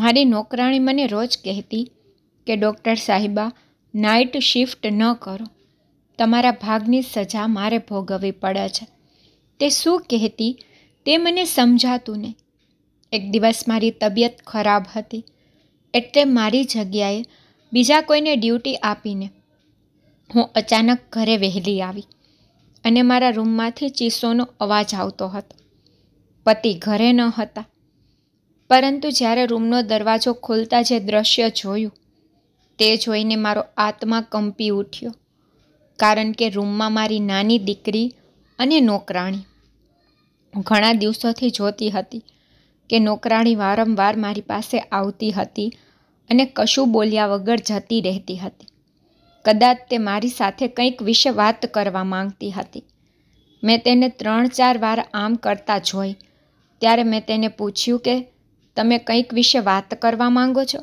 મારી નોકરાણી મને રોજ કહેતી કે ડૉક્ટર સાહેબા નાઇટ શિફ્ટ ન કરો તમારા ભાગની સજા મારે ભોગવવી પડે છે તે શું કહેતી તે મને સમજાતું નહીં એક દિવસ મારી તબિયત ખરાબ હતી એટલે મારી જગ્યાએ બીજા કોઈને ડ્યુટી આપીને હું અચાનક ઘરે વહેલી આવી અને મારા રૂમમાંથી ચીસોનો અવાજ આવતો હતો પતિ ઘરે ન હતા પરંતુ જ્યારે રૂમનો દરવાજો ખોલતા જે દ્રશ્ય જોયું તે જોઈને મારો આત્મા કંપી ઉઠ્યો કારણ કે રૂમમાં મારી નાની દીકરી અને નોકરાણી ઘણા દિવસોથી જોતી હતી કે નોકરાણી વારંવાર મારી પાસે આવતી હતી અને કશું બોલ્યા વગર જતી રહેતી હતી કદાચ તે મારી સાથે કંઈક વિશે વાત કરવા માંગતી હતી મેં તેને ત્રણ ચાર વાર આમ કરતા જોઈ ત્યારે મેં તેને પૂછ્યું કે તમે કંઈક વિશે વાત કરવા માંગો છો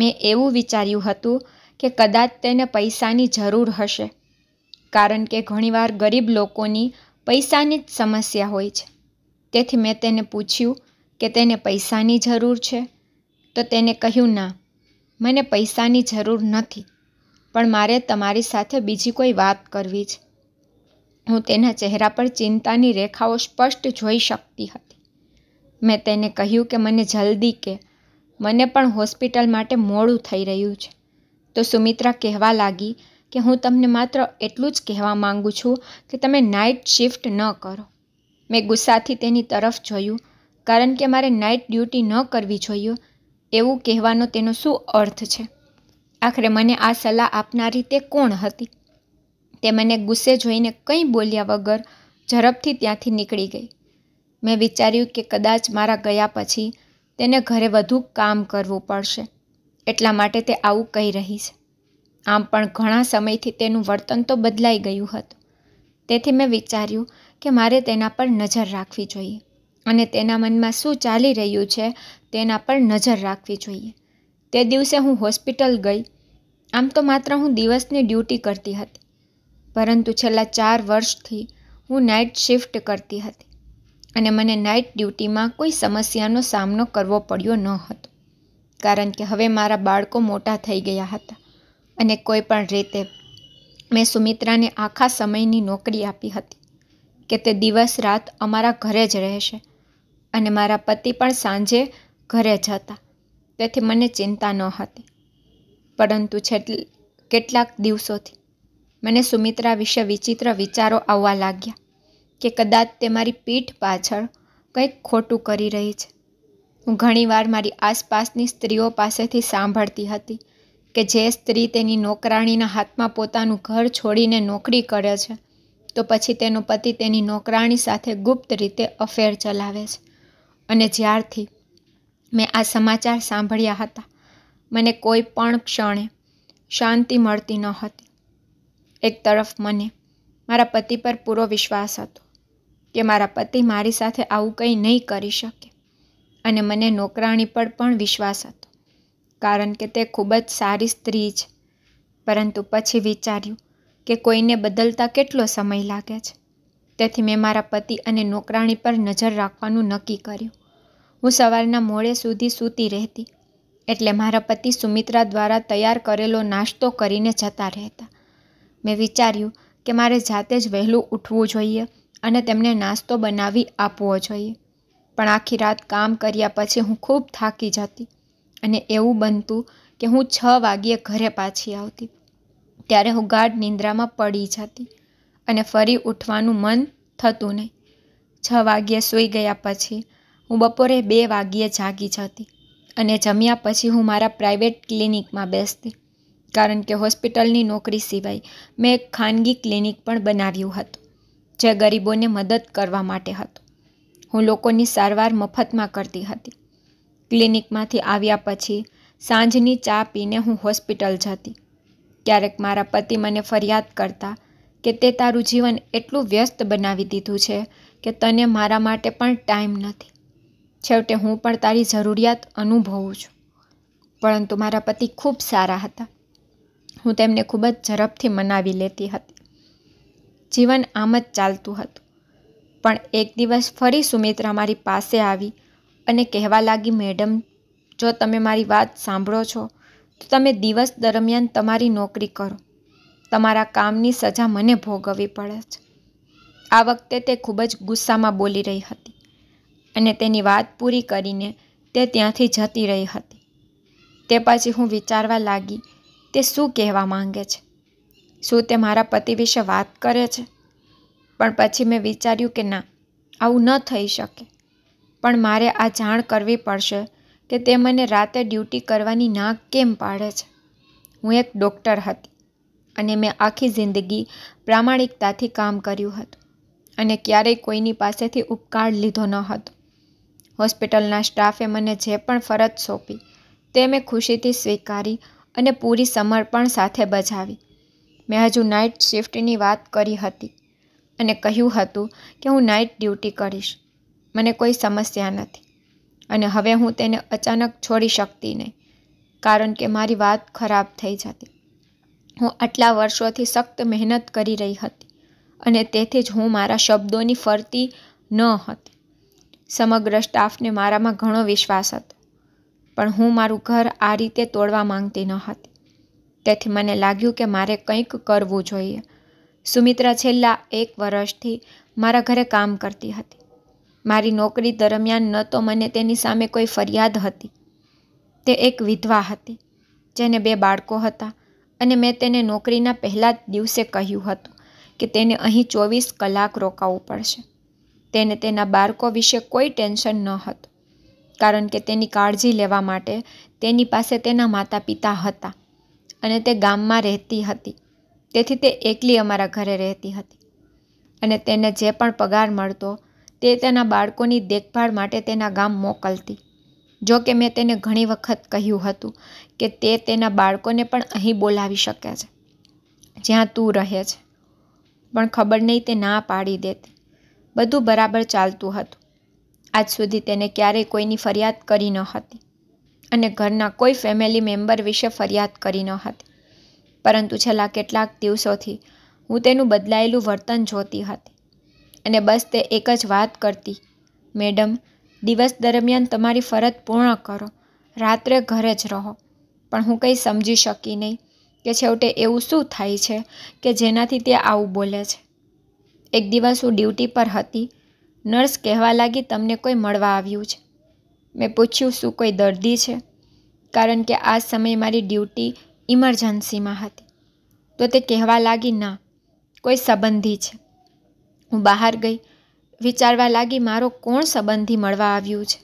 મેં એવું વિચાર્યું હતું કે કદાચ તેને પૈસાની જરૂર હશે કારણ કે ઘણીવાર ગરીબ લોકોની પૈસાની જ સમસ્યા હોય છે તેથી મેં તેને પૂછ્યું કે તેને પૈસાની જરૂર છે તો તેને કહ્યું ના મને પૈસાની જરૂર નથી પણ મારે તમારી સાથે બીજી કોઈ વાત કરવી છે હું તેના ચહેરા પર ચિંતાની રેખાઓ સ્પષ્ટ જોઈ શકતી હતી મેં તેને કહ્યું કે મને જલ્દી કે મને પણ હોસ્પિટલ માટે મોડું થઈ રહ્યું છે તો સુમિત્રા કહેવા લાગી કે હું તમને માત્ર એટલું જ કહેવા માંગુ છું કે તમે નાઇટ શિફ્ટ ન કરો મેં ગુસ્સાથી તેની તરફ જોયું કારણ કે મારે નાઇટ ડ્યુટી ન કરવી જોઈએ એવું કહેવાનો તેનો શું અર્થ છે આખરે મને આ સલાહ આપનારી તે કોણ હતી તે મને ગુસ્સે જોઈને કંઈ બોલ્યા વગર ઝડપથી ત્યાંથી નીકળી ગઈ મેં વિચાર્યું કે કદાચ મારા ગયા પછી તેને ઘરે વધુ કામ કરવું પડશે એટલા માટે તે આવું કહી રહી છે આમ પણ ઘણા સમયથી તેનું વર્તન તો બદલાઈ ગયું હતું તેથી મેં વિચાર્યું કે મારે તેના પર નજર રાખવી જોઈએ અને તેના મનમાં શું ચાલી રહ્યું છે તેના પર નજર રાખવી જોઈએ તે દિવસે હું હોસ્પિટલ ગઈ આમ તો માત્ર હું દિવસની ડ્યુટી કરતી હતી પરંતુ છેલ્લા ચાર વર્ષથી હું નાઇટ શિફ્ટ કરતી હતી અને મને નાઇટ ડ્યુટીમાં કોઈ સમસ્યાનો સામનો કરવો પડ્યો ન હતો કારણ કે હવે મારા બાળકો મોટા થઈ ગયા હતા અને કોઈ પણ રીતે મેં સુમિત્રાને આખા સમયની નોકરી આપી હતી કે તે દિવસ રાત અમારા ઘરે જ રહેશે અને મારા પતિ પણ સાંજે ઘરે જ હતા તેથી મને ચિંતા ન હતી પરંતુ છેલ્લા કેટલાક દિવસોથી મને સુમિત્રા વિશે વિચિત્ર વિચારો આવવા લાગ્યા કે કદાચ તે મારી પીઠ પાછળ કંઈક ખોટું કરી રહી છે હું ઘણીવાર મારી આસપાસની સ્ત્રીઓ પાસેથી સાંભળતી હતી કે જે સ્ત્રી તેની નોકરાણીના હાથમાં પોતાનું ઘર છોડીને નોકરી કરે છે તો પછી તેનો પતિ તેની નોકરાણી સાથે ગુપ્ત રીતે અફેર ચલાવે છે અને જ્યારથી મેં આ સમાચાર સાંભળ્યા હતા મને કોઈ પણ ક્ષણે શાંતિ મળતી ન હતી એક તરફ મને મારા પતિ પર પૂરો વિશ્વાસ હતો કે મારા પતિ મારી સાથે આવું કંઈ નહીં કરી શકે અને મને નોકરાણી પર પણ વિશ્વાસ હતો કારણ કે તે ખૂબ જ સારી સ્ત્રી છે પરંતુ પછી વિચાર્યું કે કોઈને બદલતા કેટલો સમય લાગે છે તેથી મેં મારા પતિ અને નોકરાણી પર નજર રાખવાનું નક્કી કર્યું હું સવારના મોડે સુધી સૂતી રહેતી એટલે મારા પતિ સુમિત્રા દ્વારા તૈયાર કરેલો નાસ્તો કરીને જતા રહેતા મેં વિચાર્યું કે મારે જાતે જ વહેલું ઉઠવું જોઈએ અને તેમને નાસ્તો બનાવી આપવો જોઈએ પણ આખી રાત કામ કર્યા પછી હું ખૂબ થાકી જતી અને એવું બનતું કે હું છ વાગ્યે ઘરે પાછી આવતી ત્યારે હું ગાઢ નિંદ્રામાં પડી જતી અને ફરી ઉઠવાનું મન થતું નહીં છ વાગ્યે સૂઈ ગયા પછી હું બપોરે બે વાગ્યે જાગી જતી અને જમ્યા પછી હું મારા પ્રાઇવેટ ક્લિનિકમાં બેસતી કારણ કે હોસ્પિટલની નોકરી સિવાય મેં એક ખાનગી ક્લિનિક પણ બનાવ્યું હતું જે ગરીબોને મદદ કરવા માટે હતો હું લોકોની સારવાર મફતમાં કરતી હતી ક્લિનિકમાંથી આવ્યા પછી સાંજની ચા પીને હું હોસ્પિટલ જતી ક્યારેક મારા પતિ મને ફરિયાદ કરતા કે તે તારું જીવન એટલું વ્યસ્ત બનાવી દીધું છે કે તને મારા માટે પણ ટાઈમ નથી છેવટે હું પણ તારી જરૂરિયાત અનુભવું છું પરંતુ મારા પતિ ખૂબ સારા હતા હું તેમને ખૂબ જ ઝડપથી મનાવી લેતી હતી જીવન આમ જ ચાલતું હતું પણ એક દિવસ ફરી સુમિત્રા મારી પાસે આવી અને કહેવા લાગી મેડમ જો તમે મારી વાત સાંભળો છો તો તમે દિવસ દરમિયાન તમારી નોકરી કરો તમારા કામની સજા મને ભોગવવી પડે છે આ વખતે તે ખૂબ જ ગુસ્સામાં બોલી રહી હતી અને તેની વાત પૂરી કરીને તે ત્યાંથી જતી રહી હતી તે પછી હું વિચારવા લાગી તે શું કહેવા માંગે છે શું તે મારા પતિ વિશે વાત કરે છે પણ પછી મેં વિચાર્યું કે ના આવું ન થઈ શકે પણ મારે આ જાણ કરવી પડશે કે તે મને રાતે ડ્યુટી કરવાની ના કેમ પાડે છે હું એક ડૉક્ટર હતી અને મેં આખી જિંદગી પ્રામાણિકતાથી કામ કર્યું હતું અને ક્યારેય કોઈની પાસેથી ઉપકાર લીધો ન હતો હોસ્પિટલના સ્ટાફે મને જે પણ ફરજ સોંપી તે મેં ખુશીથી સ્વીકારી અને પૂરી સમર્પણ સાથે બજાવી મેં હજુ નાઇટ શિફ્ટની વાત કરી હતી અને કહ્યું હતું કે હું નાઇટ ડ્યુટી કરીશ મને કોઈ સમસ્યા નથી અને હવે હું તેને અચાનક છોડી શકતી નહીં કારણ કે મારી વાત ખરાબ થઈ જતી હું આટલા વર્ષોથી સખ્ત મહેનત કરી રહી હતી અને તેથી જ હું મારા શબ્દોની ફરતી ન હતી સમગ્ર સ્ટાફને મારામાં ઘણો વિશ્વાસ હતો પણ હું મારું ઘર આ રીતે તોડવા માંગતી ન હતી તેથી મને લાગ્યું કે મારે કંઈક કરવું જોઈએ સુમિત્રા છેલ્લા એક વર્ષથી મારા ઘરે કામ કરતી હતી મારી નોકરી દરમિયાન ન તો મને તેની સામે કોઈ ફરિયાદ હતી તે એક વિધવા હતી જેને બે બાળકો હતા અને મેં તેને નોકરીના પહેલા જ દિવસે કહ્યું હતું કે તેને અહીં ચોવીસ કલાક રોકાવું પડશે તેને તેના બાળકો વિશે કોઈ ટેન્શન ન હતું કારણ કે તેની કાળજી લેવા માટે તેની પાસે તેના માતા પિતા હતા અને તે ગામમાં રહેતી હતી તેથી તે એકલી અમારા ઘરે રહેતી હતી અને તેને જે પણ પગાર મળતો તે તેના બાળકોની દેખભાળ માટે તેના ગામ મોકલતી જો કે મેં તેને ઘણી વખત કહ્યું હતું કે તે તેના બાળકોને પણ અહીં બોલાવી શકે છે જ્યાં તું રહે છે પણ ખબર નહીં તે ના પાડી દેતી બધું બરાબર ચાલતું હતું આજ સુધી તેને ક્યારેય કોઈની ફરિયાદ કરી ન હતી અને ઘરના કોઈ ફેમિલી મેમ્બર વિશે ફરિયાદ કરી ન હતી પરંતુ છેલ્લા કેટલાક દિવસોથી હું તેનું બદલાયેલું વર્તન જોતી હતી અને બસ તે એક જ વાત કરતી મેડમ દિવસ દરમિયાન તમારી ફરજ પૂર્ણ કરો રાત્રે ઘરે જ રહો પણ હું કંઈ સમજી શકી નહીં કે છેવટે એવું શું થાય છે કે જેનાથી તે આવું બોલે છે એક દિવસ હું ડ્યુટી પર હતી નર્સ કહેવા લાગી તમને કોઈ મળવા આવ્યું છે મેં પૂછ્યું શું કોઈ દર્દી છે કારણ કે આ સમયે મારી ડ્યુટી ઇમરજન્સીમાં હતી તો તે કહેવા લાગી ના કોઈ સંબંધી છે હું બહાર ગઈ વિચારવા લાગી મારો કોણ સંબંધી મળવા આવ્યું છે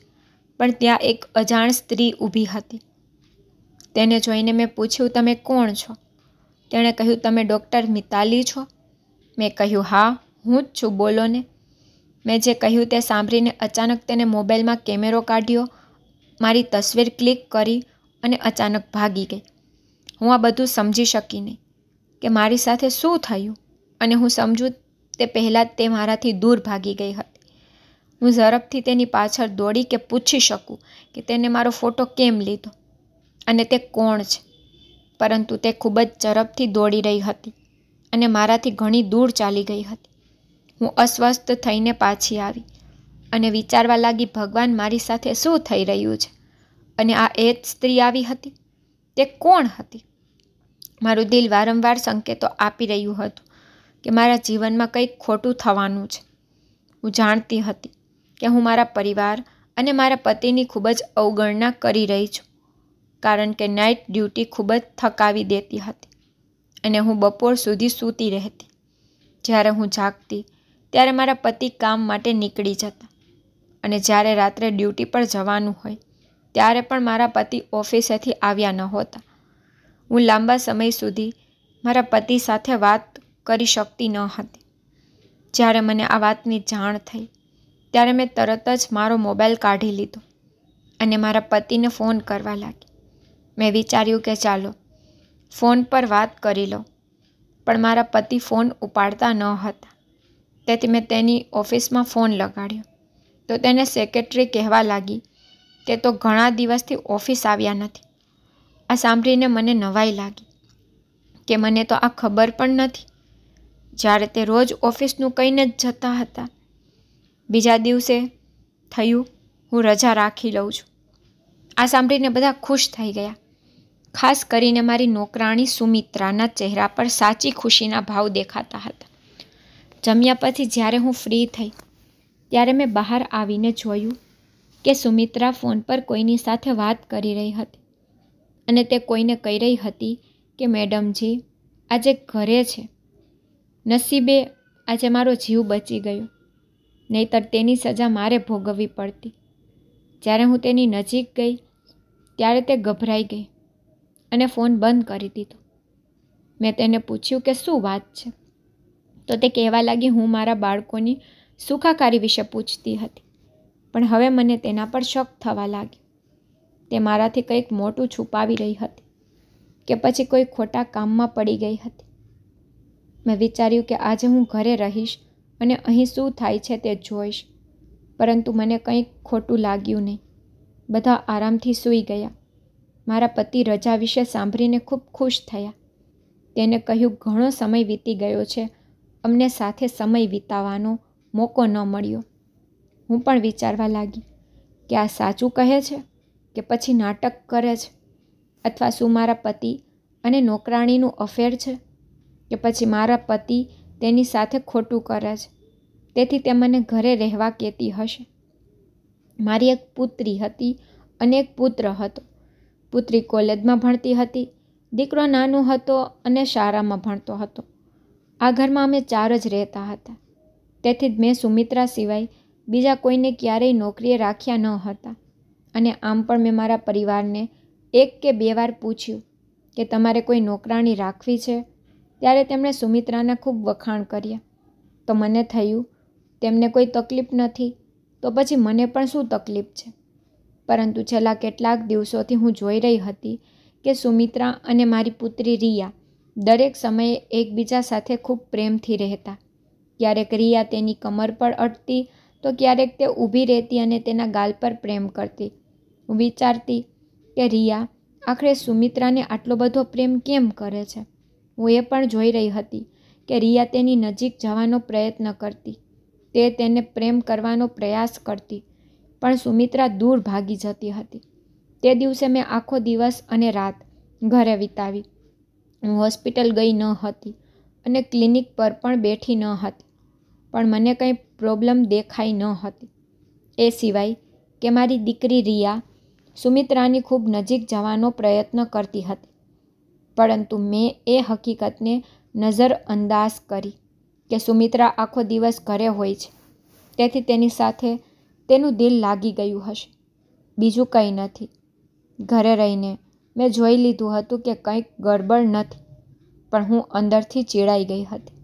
પણ ત્યાં એક અજાણ સ્ત્રી ઊભી હતી તેને જોઈને મેં પૂછ્યું તમે કોણ છો તેણે કહ્યું તમે ડૉક્ટર મિતાલી છો મેં કહ્યું હા હું જ છું બોલો ને મેં જે કહ્યું તે સાંભળીને અચાનક તેને મોબાઈલમાં કેમેરો કાઢ્યો મારી તસવીર ક્લિક કરી અને અચાનક ભાગી ગઈ હું આ બધું સમજી શકી નહીં કે મારી સાથે શું થયું અને હું સમજું તે પહેલાં તે મારાથી દૂર ભાગી ગઈ હતી હું ઝડપથી તેની પાછળ દોડી કે પૂછી શકું કે તેને મારો ફોટો કેમ લીધો અને તે કોણ છે પરંતુ તે ખૂબ જ ઝડપથી દોડી રહી હતી અને મારાથી ઘણી દૂર ચાલી ગઈ હતી હું અસ્વસ્થ થઈને પાછી આવી અને વિચારવા લાગી ભગવાન મારી સાથે શું થઈ રહ્યું છે અને આ એ જ સ્ત્રી આવી હતી તે કોણ હતી મારું દિલ વારંવાર સંકેતો આપી રહ્યું હતું કે મારા જીવનમાં કંઈક ખોટું થવાનું છે હું જાણતી હતી કે હું મારા પરિવાર અને મારા પતિની ખૂબ જ અવગણના કરી રહી છું કારણ કે નાઇટ ડ્યુટી ખૂબ જ થકાવી દેતી હતી અને હું બપોર સુધી સૂતી રહેતી જ્યારે હું જાગતી ત્યારે મારા પતિ કામ માટે નીકળી જતા અને જ્યારે રાત્રે ડ્યુટી પર જવાનું હોય ત્યારે પણ મારા પતિ ઓફિસેથી આવ્યા ન હોતા હું લાંબા સમય સુધી મારા પતિ સાથે વાત કરી શકતી ન હતી જ્યારે મને આ વાતની જાણ થઈ ત્યારે મેં તરત જ મારો મોબાઈલ કાઢી લીધો અને મારા પતિને ફોન કરવા લાગી મેં વિચાર્યું કે ચાલો ફોન પર વાત કરી લો પણ મારા પતિ ફોન ઉપાડતા ન હતા તેથી મેં તેની ઓફિસમાં ફોન લગાડ્યો તો તેને સેક્રેટરી કહેવા લાગી તે તો ઘણા દિવસથી ઓફિસ આવ્યા નથી આ સાંભળીને મને નવાઈ લાગી કે મને તો આ ખબર પણ નથી જ્યારે તે રોજ ઓફિસનું કહીને જ જતા હતા બીજા દિવસે થયું હું રજા રાખી લઉં છું આ સાંભળીને બધા ખુશ થઈ ગયા ખાસ કરીને મારી નોકરાણી સુમિત્રાના ચહેરા પર સાચી ખુશીના ભાવ દેખાતા હતા જમ્યા પછી જ્યારે હું ફ્રી થઈ ત્યારે મેં બહાર આવીને જોયું કે સુમિત્રા ફોન પર કોઈની સાથે વાત કરી રહી હતી અને તે કોઈને કહી રહી હતી કે મેડમજી આજે ઘરે છે નસીબે આજે મારો જીવ બચી ગયો નહીતર તેની સજા મારે ભોગવવી પડતી જ્યારે હું તેની નજીક ગઈ ત્યારે તે ગભરાઈ ગઈ અને ફોન બંધ કરી દીધો મેં તેને પૂછ્યું કે શું વાત છે તો તે કહેવા લાગી હું મારા બાળકોની સુખાકારી વિશે પૂછતી હતી પણ હવે મને તેના પર શક થવા લાગ્યો તે મારાથી કંઈક મોટું છુપાવી રહી હતી કે પછી કોઈ ખોટા કામમાં પડી ગઈ હતી મેં વિચાર્યું કે આજે હું ઘરે રહીશ અને અહીં શું થાય છે તે જોઈશ પરંતુ મને કંઈક ખોટું લાગ્યું નહીં બધા આરામથી સૂઈ ગયા મારા પતિ રજા વિશે સાંભળીને ખૂબ ખુશ થયા તેને કહ્યું ઘણો સમય વીતી ગયો છે અમને સાથે સમય વિતાવવાનો મોકો ન મળ્યો હું પણ વિચારવા લાગી કે આ સાચું કહે છે કે પછી નાટક કરે છે અથવા શું મારા પતિ અને નોકરાણીનું અફેર છે કે પછી મારા પતિ તેની સાથે ખોટું કરે છે તેથી તે મને ઘરે રહેવા કહેતી હશે મારી એક પુત્રી હતી અને એક પુત્ર હતો પુત્રી કોલેજમાં ભણતી હતી દીકરો નાનો હતો અને શાળામાં ભણતો હતો આ ઘરમાં અમે ચાર જ રહેતા હતા તેથી જ મેં સુમિત્રા સિવાય બીજા કોઈને ક્યારેય નોકરીએ રાખ્યા ન હતા અને આમ પણ મેં મારા પરિવારને એક કે બે વાર પૂછ્યું કે તમારે કોઈ નોકરાણી રાખવી છે ત્યારે તેમણે સુમિત્રાના ખૂબ વખાણ કર્યા તો મને થયું તેમને કોઈ તકલીફ નથી તો પછી મને પણ શું તકલીફ છે પરંતુ છેલ્લા કેટલાક દિવસોથી હું જોઈ રહી હતી કે સુમિત્રા અને મારી પુત્રી રિયા દરેક સમયે એકબીજા સાથે ખૂબ પ્રેમથી રહેતા ક્યારેક રિયા તેની કમર પર અટતી તો ક્યારેક તે ઊભી રહેતી અને તેના ગાલ પર પ્રેમ કરતી હું વિચારતી કે રિયા આખરે સુમિત્રાને આટલો બધો પ્રેમ કેમ કરે છે હું એ પણ જોઈ રહી હતી કે રિયા તેની નજીક જવાનો પ્રયત્ન કરતી તે તેને પ્રેમ કરવાનો પ્રયાસ કરતી પણ સુમિત્રા દૂર ભાગી જતી હતી તે દિવસે મેં આખો દિવસ અને રાત ઘરે વિતાવી હું હોસ્પિટલ ગઈ ન હતી અને ક્લિનિક પર પણ બેઠી ન હતી પણ મને કંઈ પ્રોબ્લેમ દેખાઈ ન હતી એ સિવાય કે મારી દીકરી રિયા સુમિત્રાની ખૂબ નજીક જવાનો પ્રયત્ન કરતી હતી પરંતુ મેં એ હકીકતને નજરઅંદાજ કરી કે સુમિત્રા આખો દિવસ ઘરે હોય છે તેથી તેની સાથે તેનું દિલ લાગી ગયું હશે બીજું કંઈ નથી ઘરે રહીને મેં જોઈ લીધું હતું કે કંઈક ગડબડ નથી પણ હું અંદરથી ચીડાઈ ગઈ હતી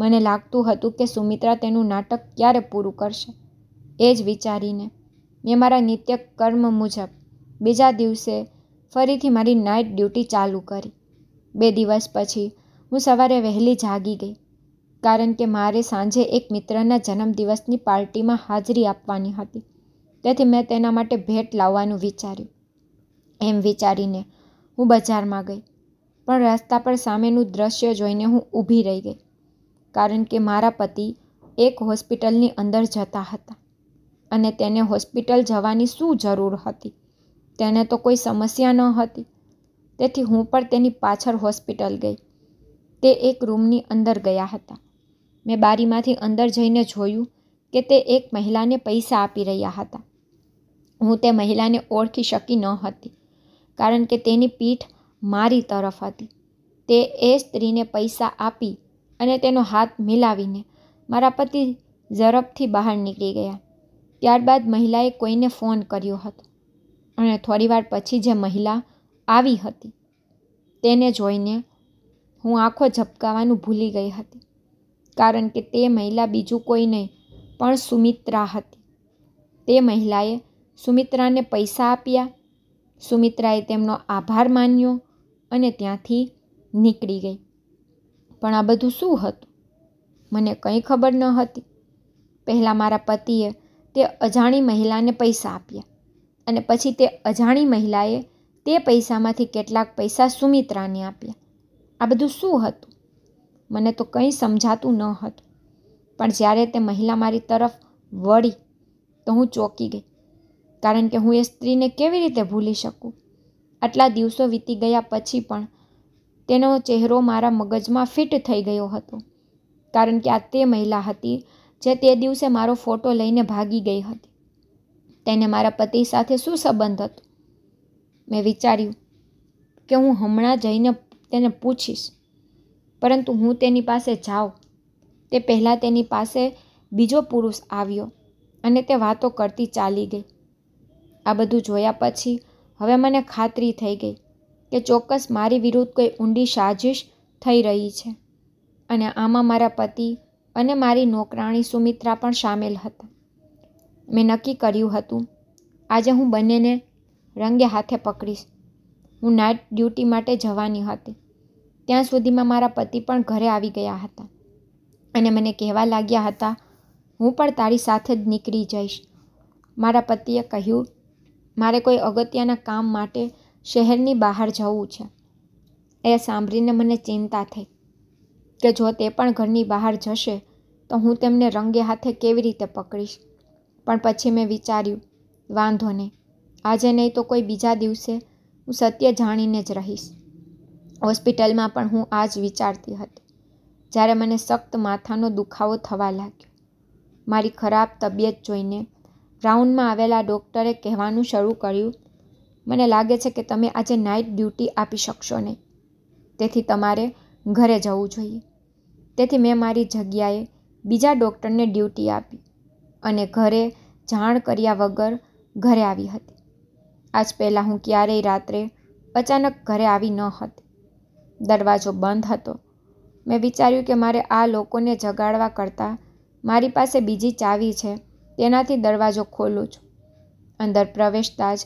મને લાગતું હતું કે સુમિત્રા તેનું નાટક ક્યારે પૂરું કરશે એ જ વિચારીને મેં મારા નિત્ય કર્મ મુજબ બીજા દિવસે ફરીથી મારી નાઇટ ડ્યુટી ચાલુ કરી બે દિવસ પછી હું સવારે વહેલી જાગી ગઈ કારણ કે મારે સાંજે એક મિત્રના જન્મદિવસની પાર્ટીમાં હાજરી આપવાની હતી તેથી મેં તેના માટે ભેટ લાવવાનું વિચાર્યું એમ વિચારીને હું બજારમાં ગઈ પણ રસ્તા પર સામેનું દ્રશ્ય જોઈને હું ઊભી રહી ગઈ કારણ કે મારા પતિ એક હોસ્પિટલની અંદર જતા હતા અને તેને હોસ્પિટલ જવાની શું જરૂર હતી તેને તો કોઈ સમસ્યા ન હતી તેથી હું પણ તેની પાછળ હોસ્પિટલ ગઈ તે એક રૂમની અંદર ગયા હતા મેં બારીમાંથી અંદર જઈને જોયું કે તે એક મહિલાને પૈસા આપી રહ્યા હતા હું તે મહિલાને ઓળખી શકી ન હતી કારણ કે તેની પીઠ મારી તરફ હતી તે એ સ્ત્રીને પૈસા આપી અને તેનો હાથ મિલાવીને મારા પતિ ઝડપથી બહાર નીકળી ગયા ત્યારબાદ મહિલાએ કોઈને ફોન કર્યો હતો અને થોડીવાર પછી જે મહિલા આવી હતી તેને જોઈને હું આંખો ઝપકાવાનું ભૂલી ગઈ હતી કારણ કે તે મહિલા બીજું કોઈ નહીં પણ સુમિત્રા હતી તે મહિલાએ સુમિત્રાને પૈસા આપ્યા સુમિત્રાએ તેમનો આભાર માન્યો અને ત્યાંથી નીકળી ગઈ પણ આ બધું શું હતું મને કંઈ ખબર ન હતી પહેલાં મારા પતિએ તે અજાણી મહિલાને પૈસા આપ્યા અને પછી તે અજાણી મહિલાએ તે પૈસામાંથી કેટલાક પૈસા સુમિત્રાને આપ્યા આ બધું શું હતું મને તો કંઈ સમજાતું ન હતું પણ જ્યારે તે મહિલા મારી તરફ વળી તો હું ચોંકી ગઈ કારણ કે હું એ સ્ત્રીને કેવી રીતે ભૂલી શકું આટલા દિવસો વીતી ગયા પછી પણ તેનો ચહેરો મારા મગજમાં ફિટ થઈ ગયો હતો કારણ કે આ તે મહિલા હતી જે તે દિવસે મારો ફોટો લઈને ભાગી ગઈ હતી તેને મારા પતિ સાથે શું સંબંધ હતો મેં વિચાર્યું કે હું હમણાં જઈને તેને પૂછીશ પરંતુ હું તેની પાસે જાઉં તે પહેલાં તેની પાસે બીજો પુરુષ આવ્યો અને તે વાતો કરતી ચાલી ગઈ આ બધું જોયા પછી હવે મને ખાતરી થઈ ગઈ કે ચોક્કસ મારી વિરુદ્ધ કોઈ ઊંડી સાજિશ થઈ રહી છે અને આમાં મારા પતિ અને મારી નોકરાણી સુમિત્રા પણ સામેલ હતા મેં નક્કી કર્યું હતું આજે હું બંનેને રંગે હાથે પકડીશ હું નાઇટ ડ્યુટી માટે જવાની હતી ત્યાં સુધીમાં મારા પતિ પણ ઘરે આવી ગયા હતા અને મને કહેવા લાગ્યા હતા હું પણ તારી સાથે જ નીકળી જઈશ મારા પતિએ કહ્યું મારે કોઈ અગત્યના કામ માટે શહેરની બહાર જવું છે એ સાંભળીને મને ચિંતા થઈ કે જો તે પણ ઘરની બહાર જશે તો હું તેમને રંગે હાથે કેવી રીતે પકડીશ પણ પછી મેં વિચાર્યું વાંધો નહીં આજે નહીં તો કોઈ બીજા દિવસે હું સત્ય જાણીને જ રહીશ હોસ્પિટલમાં પણ હું આ જ વિચારતી હતી જ્યારે મને સખ્ત માથાનો દુખાવો થવા લાગ્યો મારી ખરાબ તબિયત જોઈને રાઉન્ડમાં આવેલા ડૉક્ટરે કહેવાનું શરૂ કર્યું મને લાગે છે કે તમે આજે નાઇટ ડ્યુટી આપી શકશો નહીં તેથી તમારે ઘરે જવું જોઈએ તેથી મેં મારી જગ્યાએ બીજા ડૉક્ટરને ડ્યુટી આપી અને ઘરે જાણ કર્યા વગર ઘરે આવી હતી આજ પહેલાં હું ક્યારેય રાત્રે અચાનક ઘરે આવી ન હતી દરવાજો બંધ હતો મેં વિચાર્યું કે મારે આ લોકોને જગાડવા કરતાં મારી પાસે બીજી ચાવી છે તેનાથી દરવાજો ખોલું છું અંદર પ્રવેશતા જ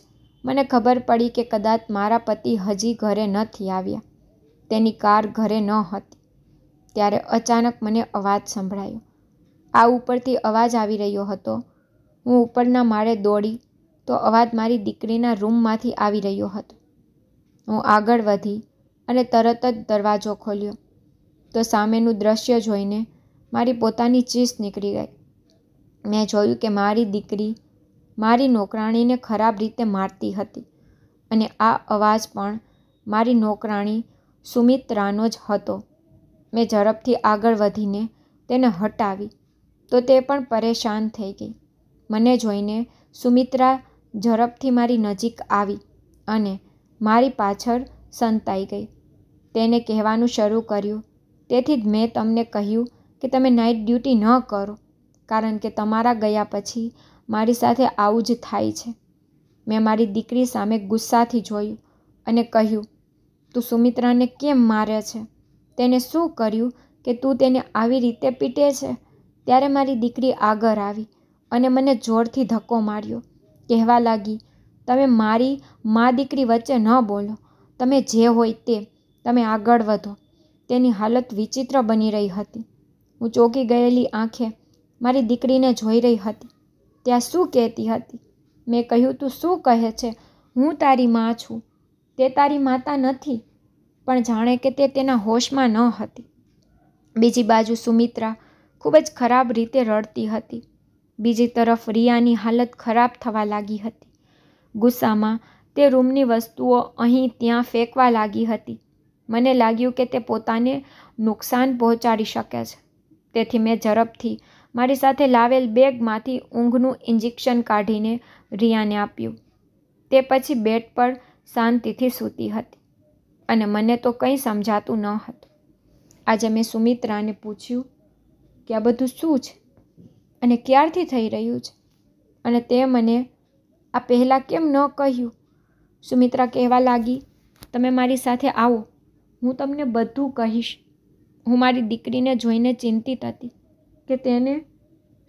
મને ખબર પડી કે કદાચ મારા પતિ હજી ઘરે નથી આવ્યા તેની કાર ઘરે ન હતી ત્યારે અચાનક મને અવાજ સંભળાયો આ ઉપરથી અવાજ આવી રહ્યો હતો હું ઉપરના માળે દોડી તો અવાજ મારી દીકરીના રૂમમાંથી આવી રહ્યો હતો હું આગળ વધી અને તરત જ દરવાજો ખોલ્યો તો સામેનું દ્રશ્ય જોઈને મારી પોતાની ચીસ નીકળી ગઈ મેં જોયું કે મારી દીકરી મારી નોકરાણીને ખરાબ રીતે મારતી હતી અને આ અવાજ પણ મારી નોકરાણી સુમિત્રાનો જ હતો મેં ઝડપથી આગળ વધીને તેને હટાવી તો તે પણ પરેશાન થઈ ગઈ મને જોઈને સુમિત્રા ઝડપથી મારી નજીક આવી અને મારી પાછળ સંતાઈ ગઈ તેને કહેવાનું શરૂ કર્યું તેથી જ મેં તમને કહ્યું કે તમે નાઇટ ડ્યુટી ન કરો કારણ કે તમારા ગયા પછી મારી સાથે આવું જ થાય છે મેં મારી દીકરી સામે ગુસ્સાથી જોયું અને કહ્યું તું સુમિત્રાને કેમ મારે છે તેને શું કર્યું કે તું તેને આવી રીતે પીટે છે ત્યારે મારી દીકરી આગળ આવી અને મને જોરથી ધક્કો માર્યો કહેવા લાગી તમે મારી મા દીકરી વચ્ચે ન બોલો તમે જે હોય તે તમે આગળ વધો તેની હાલત વિચિત્ર બની રહી હતી હું ચોકી ગયેલી આંખે મારી દીકરીને જોઈ રહી હતી ત્યાં શું કહેતી હતી મેં કહ્યું તું શું કહે છે હું તારી મા છું તે તારી માતા નથી પણ જાણે કે તે તેના હોશમાં ન હતી બીજી બાજુ સુમિત્રા ખૂબ જ ખરાબ રીતે રડતી હતી બીજી તરફ રિયાની હાલત ખરાબ થવા લાગી હતી ગુસ્સામાં તે રૂમની વસ્તુઓ અહીં ત્યાં ફેંકવા લાગી હતી મને લાગ્યું કે તે પોતાને નુકસાન પહોંચાડી શકે છે તેથી મેં ઝડપથી મારી સાથે લાવેલ બેગમાંથી ઊંઘનું ઇન્જેક્શન કાઢીને રિયાને આપ્યું તે પછી બેટ પર શાંતિથી સૂતી હતી અને મને તો કંઈ સમજાતું ન હતું આજે મેં સુમિત્રાને પૂછ્યું કે આ બધું શું છે અને ક્યારથી થઈ રહ્યું છે અને તે મને આ પહેલાં કેમ ન કહ્યું સુમિત્રા કહેવા લાગી તમે મારી સાથે આવો હું તમને બધું કહીશ હું મારી દીકરીને જોઈને ચિંતિત હતી કે તેને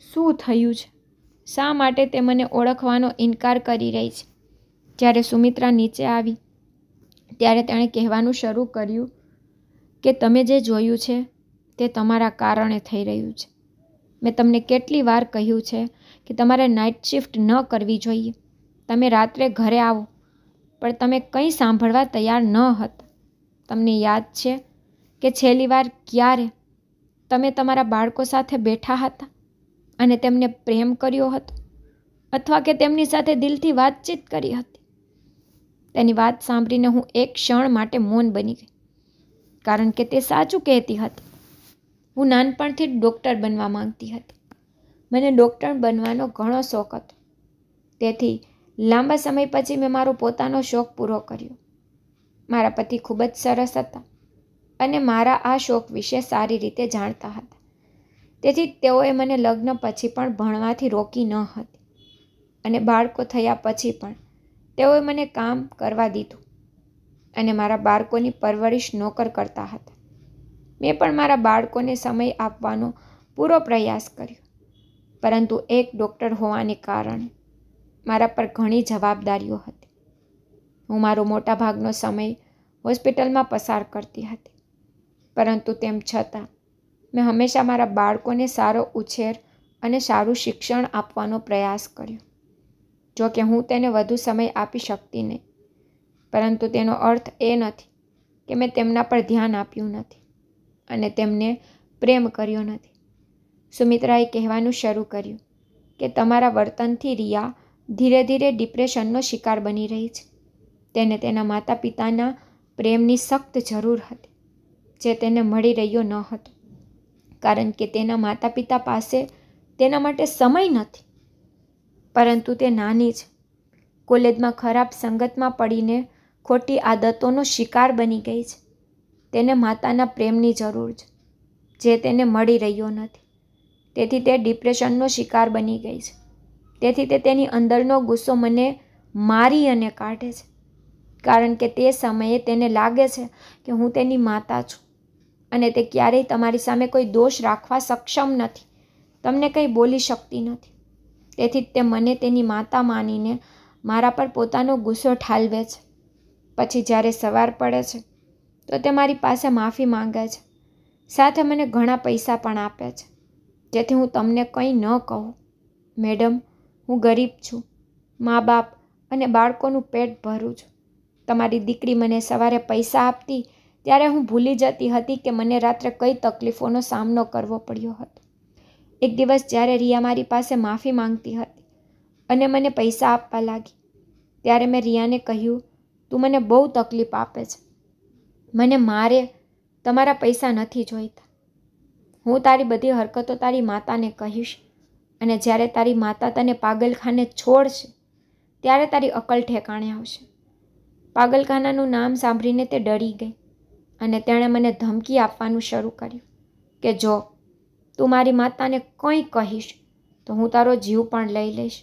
શું થયું છે શા માટે તે મને ઓળખવાનો ઇનકાર કરી રહી છે જ્યારે સુમિત્રા નીચે આવી ત્યારે તેણે કહેવાનું શરૂ કર્યું કે તમે જે જોયું છે તે તમારા કારણે થઈ રહ્યું છે મેં તમને કેટલી વાર કહ્યું છે કે તમારે નાઇટ શિફ્ટ ન કરવી જોઈએ તમે રાત્રે ઘરે આવો પણ તમે કંઈ સાંભળવા તૈયાર ન હતા તમને યાદ છે કે છેલ્લી વાર ક્યારે તમે તમારા બાળકો સાથે બેઠા હતા અને તેમને પ્રેમ કર્યો હતો અથવા કે તેમની સાથે દિલથી વાતચીત કરી હતી તેની વાત સાંભળીને હું એક ક્ષણ માટે મૌન બની ગઈ કારણ કે તે સાચું કહેતી હતી હું નાનપણથી જ ડૉક્ટર બનવા માંગતી હતી મને ડૉક્ટર બનવાનો ઘણો શોખ હતો તેથી લાંબા સમય પછી મેં મારો પોતાનો શોખ પૂરો કર્યો મારા પતિ ખૂબ જ સરસ હતા અને મારા આ શોખ વિશે સારી રીતે જાણતા હતા તેથી તેઓએ મને લગ્ન પછી પણ ભણવાથી રોકી ન હતી અને બાળકો થયા પછી પણ તેઓએ મને કામ કરવા દીધું અને મારા બાળકોની પરવરિશ નોકર કરતા હતા મેં પણ મારા બાળકોને સમય આપવાનો પૂરો પ્રયાસ કર્યો પરંતુ એક ડૉક્ટર હોવાને કારણે મારા પર ઘણી જવાબદારીઓ હતી હું મારો મોટાભાગનો સમય હોસ્પિટલમાં પસાર કરતી હતી પરંતુ તેમ છતાં મેં હંમેશા મારા બાળકોને સારો ઉછેર અને સારું શિક્ષણ આપવાનો પ્રયાસ કર્યો જો કે હું તેને વધુ સમય આપી શકતી નહીં પરંતુ તેનો અર્થ એ નથી કે મેં તેમના પર ધ્યાન આપ્યું નથી અને તેમને પ્રેમ કર્યો નથી સુમિત્રાએ કહેવાનું શરૂ કર્યું કે તમારા વર્તનથી રિયા ધીરે ધીરે ડિપ્રેશનનો શિકાર બની રહી છે તેને તેના માતા પિતાના પ્રેમની સખ્ત જરૂર હતી જે તેને મળી રહ્યો ન હતો કારણ કે તેના માતા પિતા પાસે તેના માટે સમય નથી પરંતુ તે નાની છે કોલેજમાં ખરાબ સંગતમાં પડીને ખોટી આદતોનો શિકાર બની ગઈ છે તેને માતાના પ્રેમની જરૂર છે જે તેને મળી રહ્યો નથી તેથી તે ડિપ્રેશનનો શિકાર બની ગઈ છે તેથી તે તેની અંદરનો ગુસ્સો મને મારી અને કાઢે છે કારણ કે તે સમયે તેને લાગે છે કે હું તેની માતા છું અને તે ક્યારેય તમારી સામે કોઈ દોષ રાખવા સક્ષમ નથી તમને કંઈ બોલી શકતી નથી તેથી જ તે મને તેની માતા માનીને મારા પર પોતાનો ગુસ્સો ઠાલવે છે પછી જ્યારે સવાર પડે છે તો તે મારી પાસે માફી માંગે છે સાથે મને ઘણા પૈસા પણ આપે છે જેથી હું તમને કંઈ ન કહું મેડમ હું ગરીબ છું મા બાપ અને બાળકોનું પેટ ભરું છું તમારી દીકરી મને સવારે પૈસા આપતી ત્યારે હું ભૂલી જતી હતી કે મને રાત્રે કઈ તકલીફોનો સામનો કરવો પડ્યો હતો એક દિવસ જ્યારે રિયા મારી પાસે માફી માંગતી હતી અને મને પૈસા આપવા લાગી ત્યારે મેં રિયાને કહ્યું તું મને બહુ તકલીફ આપે છે મને મારે તમારા પૈસા નથી જોઈતા હું તારી બધી હરકતો તારી માતાને કહીશ અને જ્યારે તારી માતા તને પાગલખાને છોડશે ત્યારે તારી અકલ ઠેકાણે આવશે પાગલખાનાનું નામ સાંભળીને તે ડરી ગઈ અને તેણે મને ધમકી આપવાનું શરૂ કર્યું કે જો તું મારી માતાને કંઈ કહીશ તો હું તારો જીવ પણ લઈ લઈશ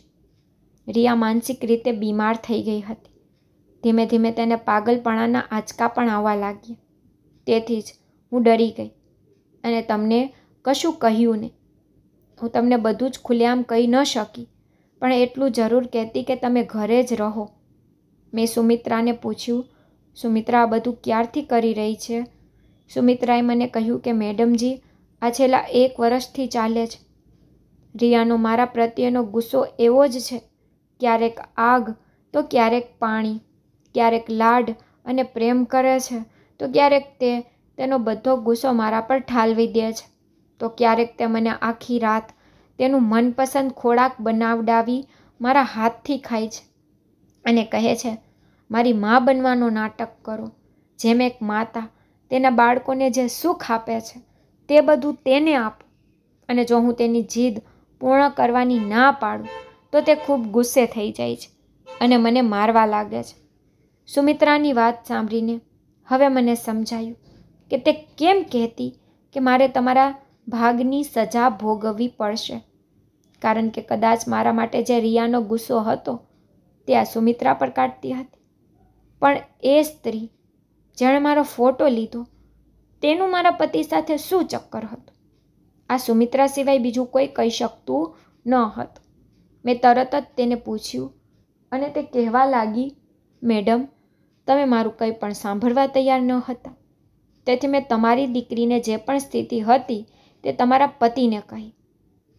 રિયા માનસિક રીતે બીમાર થઈ ગઈ હતી ધીમે ધીમે તેને પાગલપણાના આંચકા પણ આવવા લાગ્યા તેથી જ હું ડરી ગઈ અને તમને કશું કહ્યું નહીં હું તમને બધું જ ખુલ્લેઆમ કહી ન શકી પણ એટલું જરૂર કહેતી કે તમે ઘરે જ રહો મેં સુમિત્રાને પૂછ્યું સુમિત્રા આ બધું ક્યારથી કરી રહી છે સુમિત્રાએ મને કહ્યું કે મેડમજી આ છેલ્લા એક વર્ષથી ચાલે છે રિયાનો મારા પ્રત્યેનો ગુસ્સો એવો જ છે ક્યારેક આગ તો ક્યારેક પાણી ક્યારેક લાડ અને પ્રેમ કરે છે તો ક્યારેક તે તેનો બધો ગુસ્સો મારા પર ઠાલવી દે છે તો ક્યારેક તે મને આખી રાત તેનું મનપસંદ ખોરાક બનાવડાવી મારા હાથથી ખાય છે અને કહે છે મારી મા બનવાનું નાટક કરો જેમ એક માતા તેના બાળકોને જે સુખ આપે છે તે બધું તેને આપ અને જો હું તેની જીદ પૂર્ણ કરવાની ના પાડું તો તે ખૂબ ગુસ્સે થઈ જાય છે અને મને મારવા લાગે છે સુમિત્રાની વાત સાંભળીને હવે મને સમજાયું કે તે કેમ કહેતી કે મારે તમારા ભાગની સજા ભોગવવી પડશે કારણ કે કદાચ મારા માટે જે રિયાનો ગુસ્સો હતો તે આ સુમિત્રા પર કાઢતી હતી પણ એ સ્ત્રી જેણે મારો ફોટો લીધો તેનું મારા પતિ સાથે શું ચક્કર હતું આ સુમિત્રા સિવાય બીજું કોઈ કહી શકતું ન હતું મેં તરત જ તેને પૂછ્યું અને તે કહેવા લાગી મેડમ તમે મારું કંઈ પણ સાંભળવા તૈયાર ન હતા તેથી મેં તમારી દીકરીને જે પણ સ્થિતિ હતી તે તમારા પતિને કહી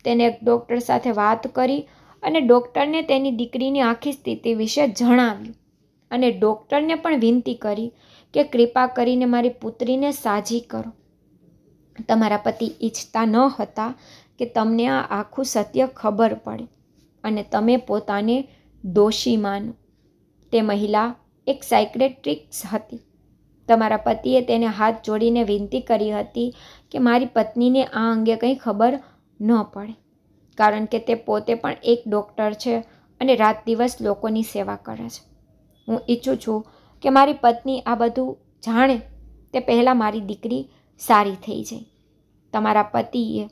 તેને એક ડૉક્ટર સાથે વાત કરી અને ડૉક્ટરને તેની દીકરીની આખી સ્થિતિ વિશે જણાવ્યું અને ડૉક્ટરને પણ વિનંતી કરી કે કૃપા કરીને મારી પુત્રીને સાજી કરો તમારા પતિ ઈચ્છતા ન હતા કે તમને આ આખું સત્ય ખબર પડે અને તમે પોતાને દોષી માનો તે મહિલા એક સાયક્રેટ્રિક્સ હતી તમારા પતિએ તેને હાથ જોડીને વિનંતી કરી હતી કે મારી પત્નીને આ અંગે કંઈ ખબર ન પડે કારણ કે તે પોતે પણ એક ડૉક્ટર છે અને રાત દિવસ લોકોની સેવા કરે છે હું ઈચ્છું છું કે મારી પત્ની આ બધું જાણે તે પહેલાં મારી દીકરી સારી થઈ જાય તમારા પતિએ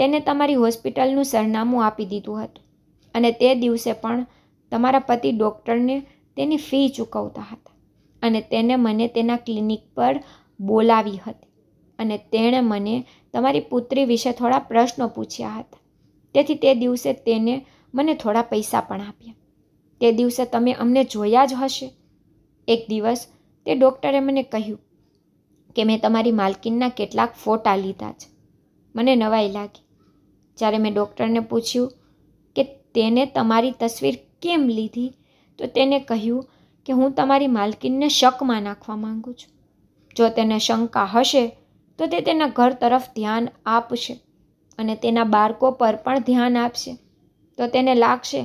તેને તમારી હોસ્પિટલનું સરનામું આપી દીધું હતું અને તે દિવસે પણ તમારા પતિ ડૉક્ટરને તેની ફી ચૂકવતા હતા અને તેને મને તેના ક્લિનિક પર બોલાવી હતી અને તેણે મને તમારી પુત્રી વિશે થોડા પ્રશ્નો પૂછ્યા હતા તેથી તે દિવસે તેને મને થોડા પૈસા પણ આપ્યા તે દિવસે તમે અમને જોયા જ હશે એક દિવસ તે ડૉક્ટરે મને કહ્યું કે મેં તમારી માલકીનના કેટલાક ફોટા લીધા છે મને નવાઈ લાગી જ્યારે મેં ડૉક્ટરને પૂછ્યું કે તેને તમારી તસવીર કેમ લીધી તો તેને કહ્યું કે હું તમારી માલકીનને શકમાં નાખવા માગું છું જો તેને શંકા હશે તો તે તેના ઘર તરફ ધ્યાન આપશે અને તેના બાળકો પર પણ ધ્યાન આપશે તો તેને લાગશે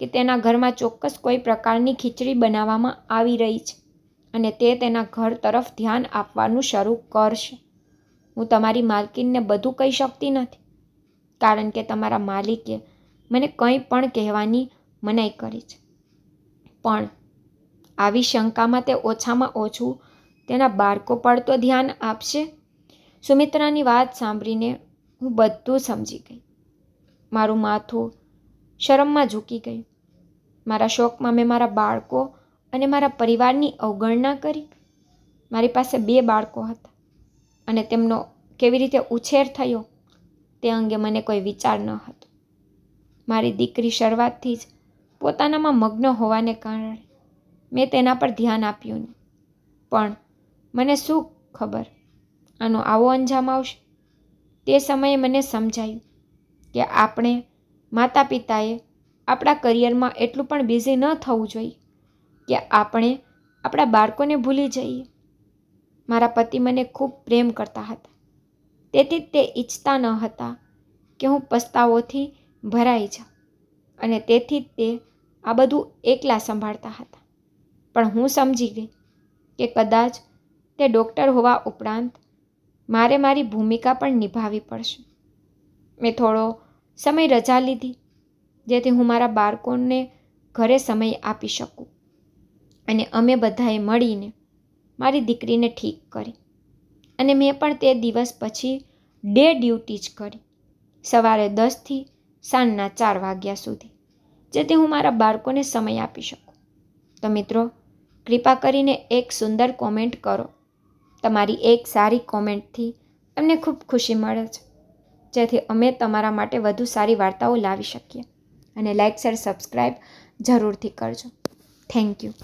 કે તેના ઘરમાં ચોક્કસ કોઈ પ્રકારની ખીચડી બનાવવામાં આવી રહી છે અને તે તેના ઘર તરફ ધ્યાન આપવાનું શરૂ કરશે હું તમારી માલકીનને બધું કહી શકતી નથી કારણ કે તમારા માલિકે મને કંઈ પણ કહેવાની મનાઈ કરી છે પણ આવી શંકામાં તે ઓછામાં ઓછું તેના બાળકો પર તો ધ્યાન આપશે સુમિત્રાની વાત સાંભળીને હું બધું સમજી ગઈ મારું માથું શરમમાં ઝૂકી ગયું મારા શોખમાં મેં મારા બાળકો અને મારા પરિવારની અવગણના કરી મારી પાસે બે બાળકો હતા અને તેમનો કેવી રીતે ઉછેર થયો તે અંગે મને કોઈ વિચાર ન હતો મારી દીકરી શરૂઆતથી જ પોતાનામાં મગ્ન હોવાને કારણે મેં તેના પર ધ્યાન આપ્યું નહીં પણ મને શું ખબર આનો આવો અંજામ આવશે તે સમયે મને સમજાયું કે આપણે માતા પિતાએ આપણા કરિયરમાં એટલું પણ બિઝી ન થવું જોઈએ કે આપણે આપણા બાળકોને ભૂલી જઈએ મારા પતિ મને ખૂબ પ્રેમ કરતા હતા તેથી તે ઈચ્છતા ન હતા કે હું પસ્તાવોથી ભરાઈ જાઉં અને તેથી તે આ બધું એકલા સંભાળતા હતા પણ હું સમજી ગઈ કે કદાચ તે ડૉક્ટર હોવા ઉપરાંત મારે મારી ભૂમિકા પણ નિભાવવી પડશે મેં થોડો સમય રજા લીધી જેથી હું મારા બાળકોને ઘરે સમય આપી શકું અને અમે બધાએ મળીને મારી દીકરીને ઠીક કરી અને મેં પણ તે દિવસ પછી ડે ડ્યુટી જ કરી સવારે દસથી સાંજના ચાર વાગ્યા સુધી જેથી હું મારા બાળકોને સમય આપી શકું તો મિત્રો કૃપા કરીને એક સુંદર કોમેન્ટ કરો તમારી એક સારી કોમેન્ટથી અમને ખૂબ ખુશી મળે છે જેથી અમે તમારા માટે વધુ સારી વાર્તાઓ લાવી શકીએ અને લાઇક શેર સબસ્ક્રાઈબ જરૂરથી કરજો થેન્ક યુ